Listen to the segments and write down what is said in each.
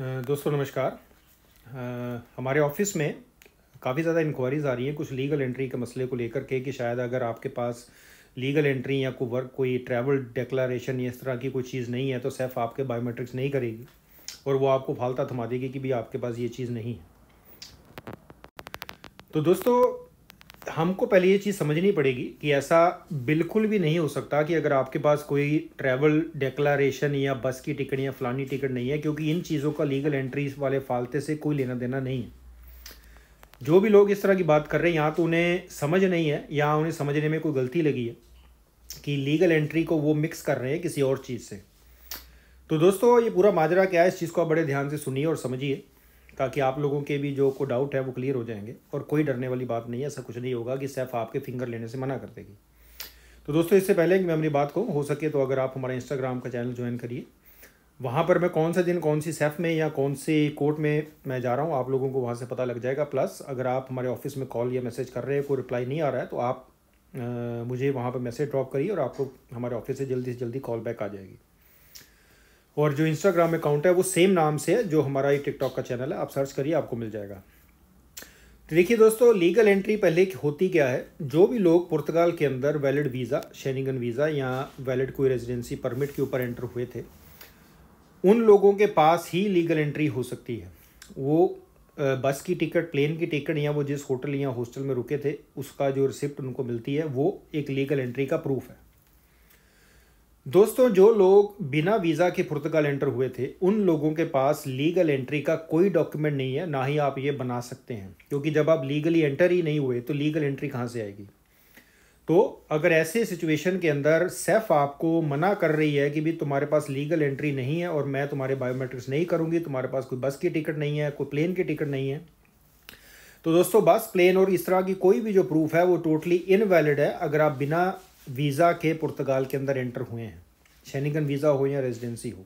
दोस्तों नमस्कार हमारे ऑफिस में काफ़ी ज़्यादा इंक्वायरीज़ आ रही हैं कुछ लीगल एंट्री के मसले को लेकर के कि शायद अगर आपके पास लीगल एंट्री या कोई वर्क कोई ट्रैवल डिक्लारेशन या इस तरह की कोई चीज़ नहीं है तो सैफ आपके बायोमेट्रिक्स नहीं करेगी और वो आपको फालता थमा देगी कि भी आपके पास ये चीज़ नहीं है तो दोस्तों हमको पहले ये चीज़ समझनी पड़ेगी कि ऐसा बिल्कुल भी नहीं हो सकता कि अगर आपके पास कोई ट्रैवल डिक्लारेशन या बस की टिकट या फलानी टिकट नहीं है क्योंकि इन चीज़ों का लीगल एंट्रीज वाले फालते से कोई लेना देना नहीं है जो भी लोग इस तरह की बात कर रहे हैं या तो उन्हें समझ नहीं है या उन्हें समझने में कोई गलती लगी है कि लीगल एंट्री को वो मिक्स कर रहे हैं किसी और चीज़ से तो दोस्तों ये पूरा माजरा क्या है इस चीज़ को आप बड़े ध्यान से सुनिए और समझिए ताकि आप लोगों के भी जो को डाउट है वो क्लियर हो जाएंगे और कोई डरने वाली बात नहीं है ऐसा कुछ नहीं होगा कि सैफ आपके फिंगर लेने से मना कर देगी तो दोस्तों इससे पहले कि मैं अपनी बात कहूँ हो सके तो अगर आप हमारा इंस्टाग्राम का चैनल ज्वाइन करिए वहाँ पर मैं कौन सा दिन कौन सी सेफ में या कौन सी कोर्ट में मैं जा रहा हूँ आप लोगों को वहाँ से पता लग जाएगा प्लस अगर आप हमारे ऑफिस में कॉल या मैसेज कर रहे हैं कोई रिप्लाई नहीं आ रहा है तो आप आ, मुझे वहाँ पर मैसेज ड्रॉप करिए और आपको हमारे ऑफिस से जल्दी से जल्दी कॉल बैक आ जाएगी और जो इंस्टाग्राम अकाउंट है वो सेम नाम से है जो हमारा ये टिकटॉक का चैनल है आप सर्च करिए आपको मिल जाएगा तो देखिए दोस्तों लीगल एंट्री पहले होती क्या है जो भी लोग पुर्तगाल के अंदर वैलिड वीज़ा शेनिंगन वीज़ा या वैलिड कोई रेजिडेंसी परमिट के ऊपर एंटर हुए थे उन लोगों के पास ही लीगल एंट्री हो सकती है वो बस की टिकट प्लेन की टिकट या वो जिस होटल या हॉस्टल में रुके थे उसका जो रिसिप्ट उनको मिलती है वो एक लीगल एंट्री का प्रूफ है दोस्तों जो लोग बिना वीज़ा के पुर्तगाल एंटर हुए थे उन लोगों के पास लीगल एंट्री का कोई डॉक्यूमेंट नहीं है ना ही आप ये बना सकते हैं क्योंकि जब आप लीगली एंटर ही नहीं हुए तो लीगल एंट्री कहाँ से आएगी तो अगर ऐसे सिचुएशन के अंदर सेफ आपको मना कर रही है कि भी तुम्हारे पास लीगल एंट्री नहीं है और मैं तुम्हारे बायोमेट्रिक्स नहीं करूँगी तुम्हारे पास कोई बस की टिकट नहीं है कोई प्लेन की टिकट नहीं है तो दोस्तों बस प्लेन और इस तरह की कोई भी जो प्रूफ है वो टोटली इनवैलिड है अगर आप बिना वीज़ा के पुर्तगाल के अंदर एंटर हुए हैं शैनिगन वीज़ा हो या रेजिडेंसी हो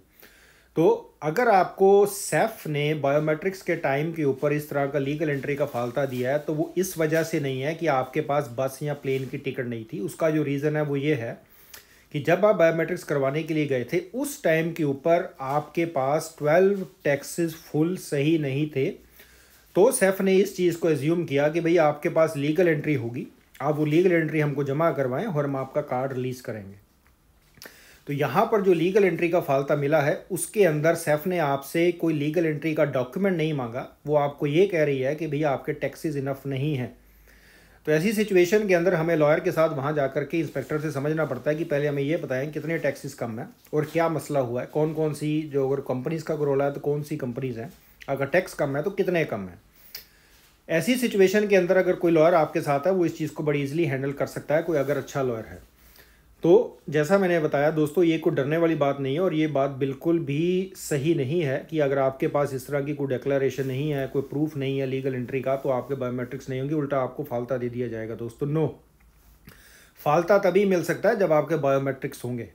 तो अगर आपको सेफ ने बायोमेट्रिक्स के टाइम के ऊपर इस तरह का लीगल एंट्री का फालता दिया है तो वो इस वजह से नहीं है कि आपके पास बस या प्लेन की टिकट नहीं थी उसका जो रीज़न है वो ये है कि जब आप बायोमेट्रिक्स करवाने के लिए गए थे उस टाइम के ऊपर आपके पास ट्वेल्व टैक्सेस फुल सही नहीं थे तो सेफ ने इस चीज़ को एज्यूम किया कि भाई आपके पास लीगल एंट्री होगी आप वो लीगल एंट्री हमको जमा करवाएं और हम आपका कार्ड रिलीज करेंगे तो यहाँ पर जो लीगल एंट्री का फालता मिला है उसके अंदर सेफ ने आपसे कोई लीगल एंट्री का डॉक्यूमेंट नहीं मांगा वो आपको ये कह रही है कि भैया आपके टैक्सेस इनफ नहीं हैं तो ऐसी सिचुएशन के अंदर हमें लॉयर के साथ वहाँ जा के इंस्पेक्टर से समझना पड़ता है कि पहले हमें ये बताएं कितने टैक्सीज़ कम हैं और क्या मसला हुआ है कौन कौन सी जो अगर कंपनीज़ का रोला है तो कौन सी कंपनीज़ हैं अगर टैक्स कम है तो कितने कम हैं ऐसी सिचुएशन के अंदर अगर कोई लॉयर आपके साथ है वो इस चीज़ को बड़ी इजीली हैंडल कर सकता है कोई अगर अच्छा लॉयर है तो जैसा मैंने बताया दोस्तों ये कोई डरने वाली बात नहीं है और ये बात बिल्कुल भी सही नहीं है कि अगर आपके पास इस तरह की कोई डिक्लेरेशन नहीं है कोई प्रूफ नहीं है लीगल एंट्री का तो आपके बायोमेट्रिक्स नहीं होंगे उल्टा आपको फालता दे दिया जाएगा दोस्तों नो फालता तभी मिल सकता है जब आपके बायोमेट्रिक्स होंगे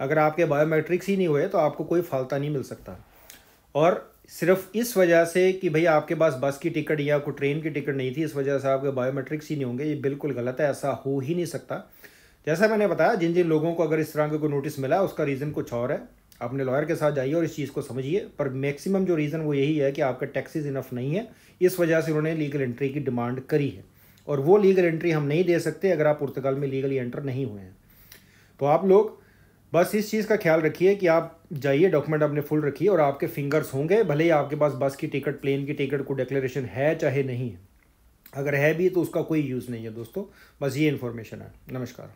अगर आपके बायोमेट्रिक्स ही नहीं हुए तो आपको कोई फालता नहीं मिल सकता और सिर्फ इस वजह से कि भाई आपके पास बस की टिकट या कोई ट्रेन की टिकट नहीं थी इस वजह से आपके बायोमेट्रिक्स ही नहीं होंगे ये बिल्कुल गलत है ऐसा हो ही नहीं सकता जैसा मैंने बताया जिन जिन लोगों को अगर इस तरह का कोई नोटिस मिला उसका रीज़न कुछ और है अपने लॉयर के साथ जाइए और इस चीज़ को समझिए पर मैक्सिमम जो रीज़न वो यही है कि आपका टैक्सीज इनफ नहीं है इस वजह से उन्होंने लीगल एंट्री की डिमांड करी है और वो लीगल एंट्री हम नहीं दे सकते अगर आप पुर्तगाल में लीगली एंटर नहीं हुए हैं तो आप लोग बस इस चीज़ का ख्याल रखिए कि आप जाइए डॉक्यूमेंट अपने फुल रखिए और आपके फिंगर्स होंगे भले ही आपके पास बस की टिकट प्लेन की टिकट को डिक्लेरेशन है चाहे नहीं है अगर है भी तो उसका कोई यूज़ नहीं है दोस्तों बस ये इन्फॉर्मेशन है नमस्कार